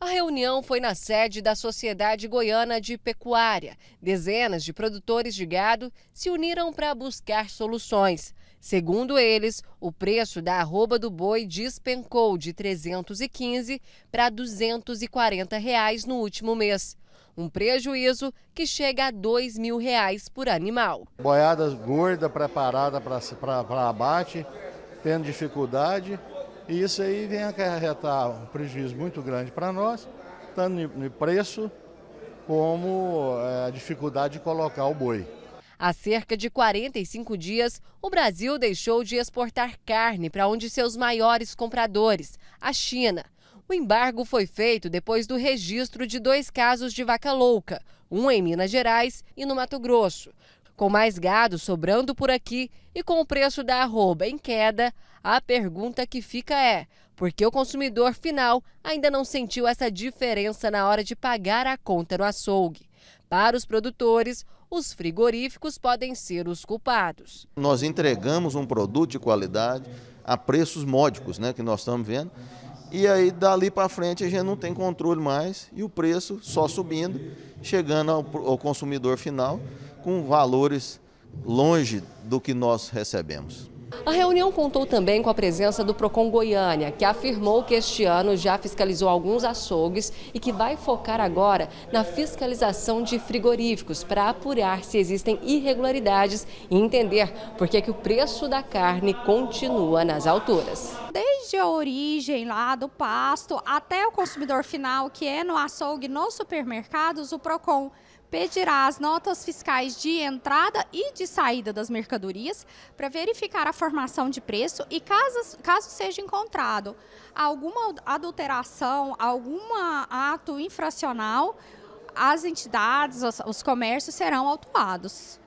A reunião foi na sede da Sociedade Goiana de Pecuária. Dezenas de produtores de gado se uniram para buscar soluções. Segundo eles, o preço da arroba do boi despencou de 315 para 240 reais no último mês. Um prejuízo que chega a 2 mil reais por animal. Boiada gorda, preparada para abate, tendo dificuldade e isso aí vem acarretar um prejuízo muito grande para nós, tanto no preço como é, a dificuldade de colocar o boi. Há cerca de 45 dias, o Brasil deixou de exportar carne para onde seus maiores compradores, a China. O embargo foi feito depois do registro de dois casos de vaca louca, um em Minas Gerais e no Mato Grosso. Com mais gado sobrando por aqui e com o preço da arroba em queda, a pergunta que fica é: por que o consumidor final ainda não sentiu essa diferença na hora de pagar a conta no açougue? Para os produtores, os frigoríficos podem ser os culpados. Nós entregamos um produto de qualidade a preços módicos, né, que nós estamos vendo. E aí dali para frente a gente não tem controle mais e o preço só subindo, chegando ao, ao consumidor final com valores longe do que nós recebemos. A reunião contou também com a presença do Procon Goiânia, que afirmou que este ano já fiscalizou alguns açougues e que vai focar agora na fiscalização de frigoríficos para apurar se existem irregularidades e entender por que, que o preço da carne continua nas alturas desde a origem lá do pasto até o consumidor final, que é no açougue, nos supermercados, o PROCON pedirá as notas fiscais de entrada e de saída das mercadorias para verificar a formação de preço e caso, caso seja encontrado alguma adulteração, algum ato infracional, as entidades, os comércios serão autuados.